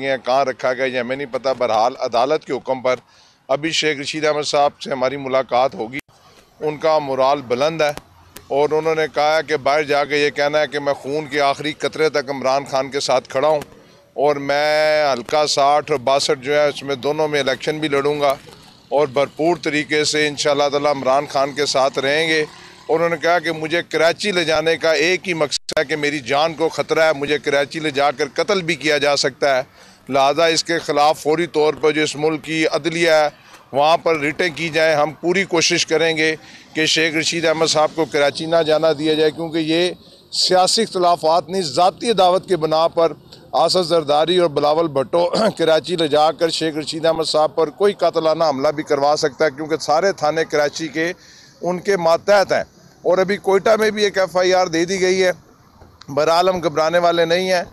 हैं कहाँ रखा गया ये हमें नहीं पता बहरहाल अदालत के हुक्म पर अभी शेख रशीद अहमद साहब से हमारी मुलाकात होगी उनका मुराल बुलंद है और उन्होंने कहा है कि बाहर जाके ये कहना है कि मैं खून के आखिरी कतरे तक इमरान खान के साथ खड़ा हूँ और मैं हल्का साठ और बासठ जो है उसमें दोनों में इलेक्शन भी लड़ूँगा और भरपूर तरीके से इन शाह तमरान खान के साथ रहेंगे उन्होंने कहा कि मुझे कराची ले जाने का एक ही मकसद है कि मेरी जान को ख़तरा है मुझे कराची ले जाकर कत्ल भी किया जा सकता है लिहाजा इसके ख़िलाफ़ फौरी तौर पर जो इस मुल्क की अदलिया है वहाँ पर रिटें की जाए हम पूरी कोशिश करेंगे कि शेख रशीद अहमद साहब को कराची ना जाना दिया जाए क्योंकि ये सियासी इख्तलाफात नहीं ज़ाती दावत के बना पर आसद जरदारी और बिलावल भट्टो कराची ले जाकर शेख रशीद अहमद साहब पर कोई कातलाना हमला भी करवा सकता है क्योंकि सारे थाने कराची के उनके मातहत हैं और अभी कोयटा में भी एक एफआईआर दे दी गई है बहरहाल हम घबराने वाले नहीं हैं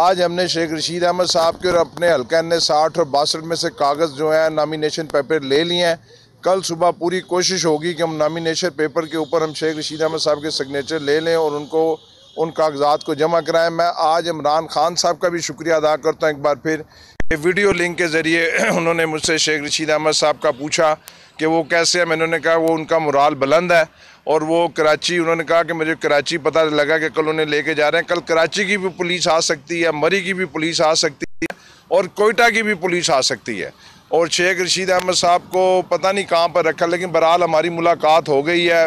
आज हमने शेख रशीद अहमद साहब के और अपने हल्का ने साठ और बासठ में से कागज़ जो है नामिनेशन पेपर ले लिए हैं कल सुबह पूरी कोशिश होगी कि हम नामिनेशन पेपर के ऊपर हम शेख रशीद अहमद साहब के सिग्नेचर ले लें और उनको उन कागजात को जमा कराएं मैं आज इमरान खान साहब का भी शुक्रिया अदा करता हूं एक बार फिर वीडियो लिंक के ज़रिए उन्होंने मुझसे शेख रशीद अहमद साहब का पूछा कि वो कैसे है मैंने कहा वो उनका मुराल बुलंद है और वो कराची उन्होंने कहा कि मुझे कराची पता लगा कि कल उन्हें लेके जा रहे हैं कल कराची की भी पुलिस आ सकती है मरी की भी पुलिस आ सकती है और कोयटा की भी पुलिस आ सकती है और शेख रशीद अहमद साहब को पता नहीं कहाँ पर रखा लेकिन बहरहाल हमारी मुलाकात हो गई है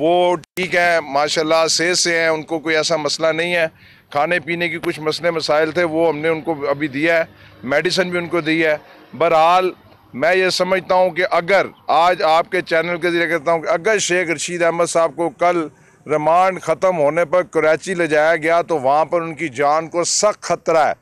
वो ठीक है माशाल्लाह सेहत से हैं उनको कोई ऐसा मसला नहीं है खाने पीने की कुछ मसले मसाइल थे वो हमने उनको अभी दिया है मेडिसिन भी उनको दी है बहरहाल मैं ये समझता हूँ कि अगर आज आपके चैनल के ज़रिए कहता हूँ कि अगर शेख रशीद अहमद साहब को कल रिमांड ख़त्म होने पर कराची ले जाया गया तो वहाँ पर उनकी जान को सख्त खतरा है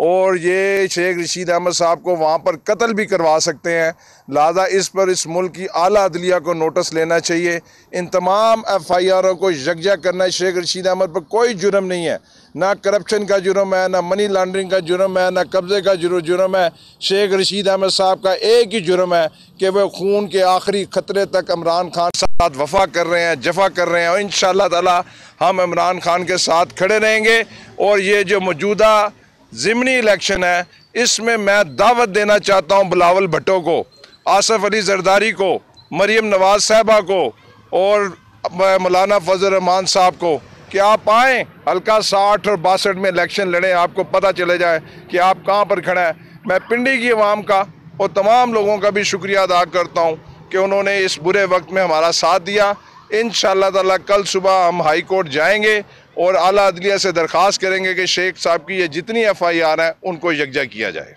और ये शेख रशीद अहमद साहब को वहाँ पर कत्ल भी करवा सकते हैं लिहाजा इस पर इस मुल्क की अली अदलिया को नोटिस लेना चाहिए इन तमाम एफ़ आई आरों को यकजा करना शेख रशीद अहमद पर कोई जुर्म नहीं है ना करप्शन का जुर्म है ना मनी लॉन्ड्रिंग का जुर्म है ना कब्ज़े का जुर्म है शेख रशीद अहमद साहब का एक ही जुर्म है कि वह खून के आखिरी ख़तरे तक इमरान खान साथ वफा कर रहे हैं जफा कर रहे हैं और इन शाह हम इमरान खान के साथ खड़े रहेंगे और ये जो मौजूदा ज़िमनी इलेक्शन है इसमें मैं दावत देना चाहता हूँ बिलावल भट्टो को आसफ़ अली जरदारी को मरीम नवाज साहबा को और मौलाना फजल रहमान साहब को कि आप आएँ हल्का साठ और बासठ में इलेक्शन लड़ें आपको पता चले जाए कि आप कहाँ पर खड़ा है मैं पिंडी की आवाम का और तमाम लोगों का भी शुक्रिया अदा करता हूँ कि उन्होंने इस बुरे वक्त में हमारा साथ दिया इन ताला कल सुबह हम हाई कोर्ट जाएंगे और अली अदलिया से दरख्वास्त करेंगे कि शेख साहब की ये जितनी एफ़ आई आर है उनको यकजा किया जाए